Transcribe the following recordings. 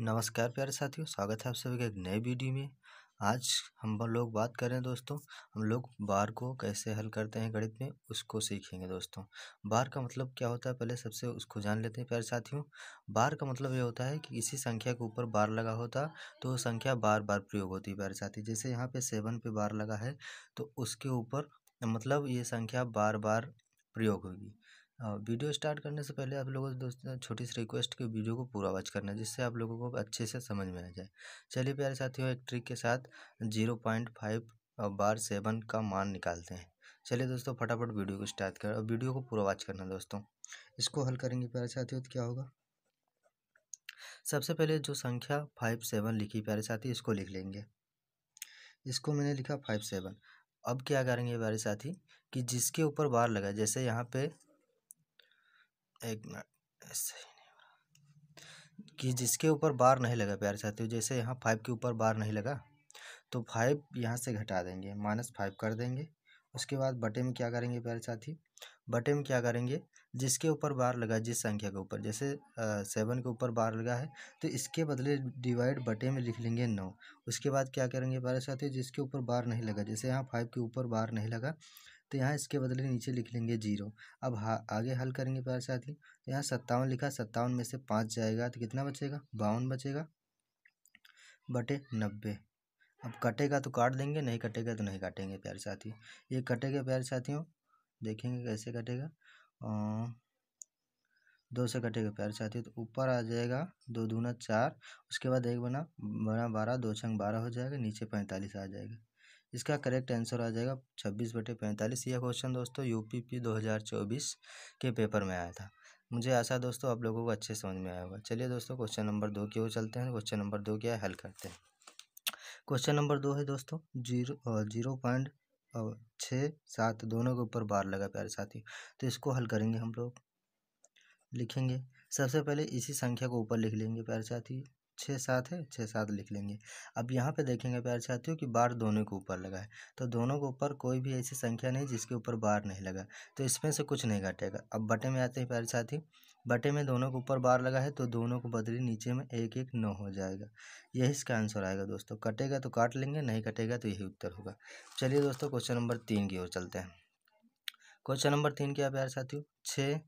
नमस्कार प्यारे साथियों स्वागत है आप सभी का एक नए वीडियो में आज हम लोग बात कर रहे हैं दोस्तों हम लोग बार को कैसे हल करते हैं गणित में उसको सीखेंगे दोस्तों बार का मतलब क्या होता है पहले सबसे उसको जान लेते हैं प्यारे साथियों बार का मतलब ये होता है कि किसी संख्या के ऊपर बार लगा होता तो वो संख्या बार बार प्रयोग होती है प्यारे साथी जैसे यहाँ पर सेवन पे बार लगा है तो उसके ऊपर मतलब ये संख्या बार बार प्रयोग होगी वीडियो स्टार्ट करने से पहले आप लोगों से दोस्तों छोटी सी रिक्वेस्ट कि वीडियो को पूरा वॉच करना जिससे आप लोगों को अच्छे से समझ में आ जाए चलिए प्यारे साथियों एक ट्रिक के साथ zero point five bar seven का मान निकालते हैं चलिए दोस्तों फटाफट वीडियो को स्टार्ट कर और वीडियो को पूरा वॉच करना दोस्तों इसको हल करेंगे प्यारे साथियों तो क्या होगा सबसे पहले जो संख्या फाइव सेवन लिखी प्यारे साथी इसको लिख लेंगे इसको मैंने लिखा फाइव सेवन अब क्या करेंगे प्यारे साथी कि जिसके ऊपर बार लगा जैसे यहाँ पे एक ऐसे ही नहीं कि जिसके ऊपर बार नहीं लगा प्यारे साथियों जैसे यहाँ फाइव के ऊपर बार नहीं लगा तो फाइव यहाँ से घटा देंगे माइनस फाइव कर देंगे उसके बाद बटे में क्या करेंगे प्यारे साथी बटे में क्या करेंगे जिसके ऊपर बार लगा जिस संख्या के ऊपर जैसे सेवन के ऊपर बार लगा है तो इसके बदले डिवाइड बटे में लिख लेंगे नौ उसके बाद क्या करेंगे प्यारे साथी जिसके ऊपर बार नहीं लगा जैसे यहाँ फाइव के ऊपर बार नहीं लगा तो यहाँ इसके बदले नीचे लिख लेंगे जीरो अब हा आगे हल करेंगे प्यार साथी तो यहाँ सत्तावन लिखा सत्तावन में से पाँच जाएगा तो कितना बचेगा बावन बचेगा बटे नब्बे अब कटेगा तो काट देंगे नहीं कटेगा तो नहीं काटेंगे प्यारे साथी ये कटेगा प्यारे साथियों देखेंगे कैसे कटेगा दो से कटेगा प्यारे साथियों तो ऊपर आ जाएगा दो दूना चार उसके बाद एक बना बना बारह दो छंग बारह हो जाएगा नीचे पैंतालीस आ जाएगा इसका करेक्ट आंसर आ जाएगा छब्बीस बटे पैंतालीस यह क्वेश्चन दोस्तों यू पी पी दो हज़ार चौबीस के पेपर में आया था मुझे आशा दोस्तों आप लोगों को अच्छे समझ में आया होगा चलिए दोस्तों क्वेश्चन नंबर दो की ओर चलते हैं क्वेश्चन नंबर दो क्या है हल करते हैं क्वेश्चन नंबर दो है दोस्तों जीरो जीरो पॉइंट छः सात दोनों के ऊपर बार लगा प्यारे साथी तो इसको हल करेंगे हम लोग लिखेंगे सबसे पहले इसी संख्या को ऊपर लिख लेंगे प्यारे साथी छः सात है छः सात लिख लेंगे अब यहाँ पे देखेंगे प्यार साथियों कि बार दोनों के ऊपर लगा है तो दोनों के ऊपर कोई भी ऐसी संख्या नहीं जिसके ऊपर बार नहीं लगा तो इसमें से कुछ नहीं घटेगा अब बटे में आते हैं प्यार साथी बटे में दोनों के ऊपर बार लगा है तो दोनों को बदली नीचे में एक एक नौ हो जाएगा यही इसका आंसर आएगा दोस्तों कटेगा तो काट लेंगे नहीं कटेगा तो यही उत्तर होगा चलिए दोस्तों क्वेश्चन नंबर तीन की ओर चलते हैं क्वेश्चन नंबर तीन क्या प्यार साथियों छः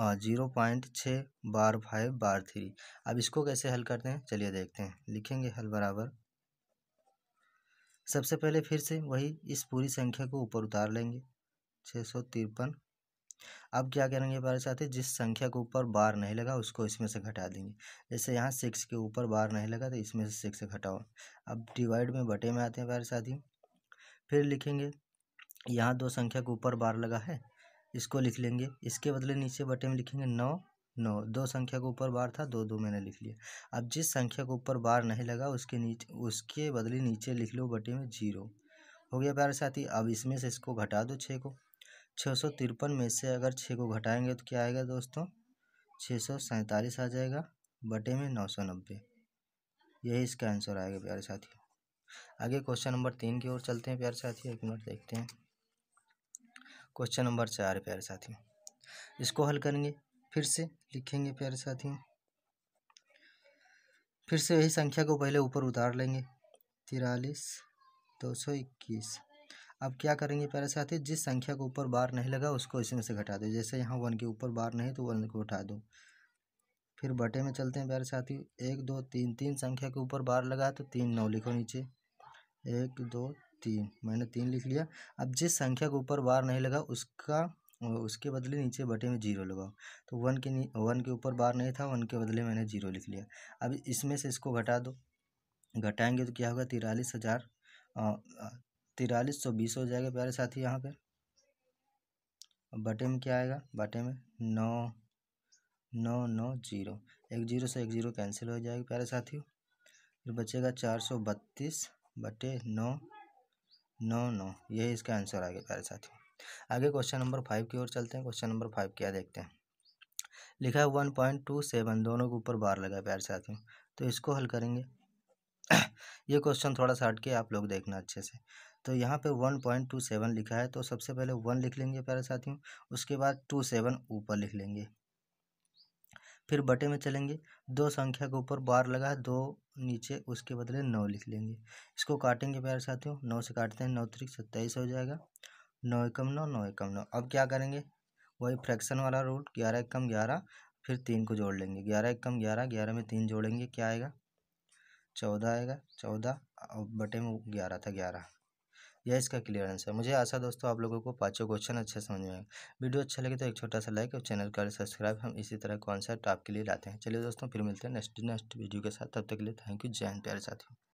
ज़ीरो पॉइंट छः बार फाइव बार थ्री अब इसको कैसे हल करते हैं चलिए देखते हैं लिखेंगे हल बराबर सबसे पहले फिर से वही इस पूरी संख्या को ऊपर उतार लेंगे छः सौ तिरपन अब क्या करेंगे बारह चाहते जिस संख्या के ऊपर बार नहीं लगा उसको इसमें से घटा देंगे जैसे यहाँ सिक्स के ऊपर बार नहीं लगा तो इसमें से सिक्स घटाओ अब डिवाइड में बटे में आते हैं बारह साथी फिर लिखेंगे यहाँ दो संख्या के ऊपर बार लगा है इसको लिख लेंगे इसके बदले नीचे बटे में लिखेंगे नौ नौ दो संख्या के ऊपर बार था दो दो मैंने लिख लिया अब जिस संख्या के ऊपर बार नहीं लगा उसके नीचे उसके बदले नीचे लिख लो बटे में जीरो हो गया प्यारे साथी अब इसमें से इसको घटा दो छः को छः सौ तिरपन में से अगर छः को घटाएंगे तो क्या आएगा दोस्तों छः सौ सैंतालीस आ जाएगा बटे में नौ सौ नब्बे यही इसका आंसर आएगा प्यारे साथी आगे क्वेश्चन नंबर तीन की ओर चलते हैं प्यारे साथी एक मिनट देखते हैं क्वेश्चन नंबर चार प्यारे साथियों इसको हल करेंगे फिर से लिखेंगे प्यारे साथियों फिर से यही संख्या को पहले ऊपर उतार लेंगे तिरालीस दो सौ इक्कीस अब क्या करेंगे प्यारे साथी जिस संख्या को ऊपर बार नहीं लगा उसको इसमें से घटा दो जैसे यहाँ वन के ऊपर बार नहीं तो वन को उठा दो फिर बटे में चलते हैं प्यारे साथी एक दो तीन तीन संख्या के ऊपर बार लगा तो तीन नौ लिखो नीचे एक दो तीन मैंने तीन लिख लिया अब जिस संख्या के ऊपर बार नहीं लगा उसका उसके बदले नीचे बटे में जीरो लगाओ तो वन के वन के ऊपर बार नहीं था वन के बदले मैंने जीरो लिख लिया अब इसमें से इसको घटा दो घटाएंगे तो क्या होगा तिरालीस हज़ार तिरालीस सौ बीस हो जाएगा प्यारे साथी यहाँ पे बटे में क्या आएगा बटे में नौ नौ नौ जीरो एक जीरो से एक जीरो कैंसिल हो जाएगा प्यारे साथियों फिर बचेगा चार सौ बत्तीस बटे नौ नो नो यही इसका आंसर आ गया प्यारे साथियों आगे क्वेश्चन नंबर फाइव की ओर चलते हैं क्वेश्चन नंबर फाइव क्या देखते हैं लिखा है वन पॉइंट टू सेवन दोनों के ऊपर बार लगा प्यारे साथियों तो इसको हल करेंगे ये क्वेश्चन थोड़ा सा हट के आप लोग देखना अच्छे से तो यहाँ पे वन पॉइंट टू सेवन लिखा है तो सबसे पहले वन लिख लेंगे प्यारे साथियों उसके बाद टू सेवन ऊपर लिख लेंगे फिर बटे में चलेंगे दो संख्या के ऊपर बार लगा है दो नीचे उसके बदले नौ लिख लेंगे इसको काटेंगे प्यार साथियों नौ से काटते हैं नौ तरीक सत्ताईस हो जाएगा नौ एकम नौ नौ एकम नौ अब क्या करेंगे वही फ्रैक्शन वाला रूल ग्यारह एकम ग्यारह फिर तीन को जोड़ लेंगे ग्यारह एकम ग्यारह ग्यारह में तीन जोड़ेंगे क्या आएगा चौदह आएगा चौदह और बटे में ग्यारह था ग्यारह यह इसका क्लियर आंसर मुझे आशा दोस्तों आप लोगों को पाँचों क्वेश्चन अच्छे समझ में आएगा वीडियो अच्छा लगे तो एक छोटा सा लाइक और चैनल का सब्सक्राइब हम इसी तरह कॉन्सेप्ट आपके लिए लाते हैं चलिए दोस्तों फिर मिलते हैं नेक्स्ट नेक्स्ट वीडियो के साथ तब तक के लिए थैंक यू जय हिंद प्यारे साथियों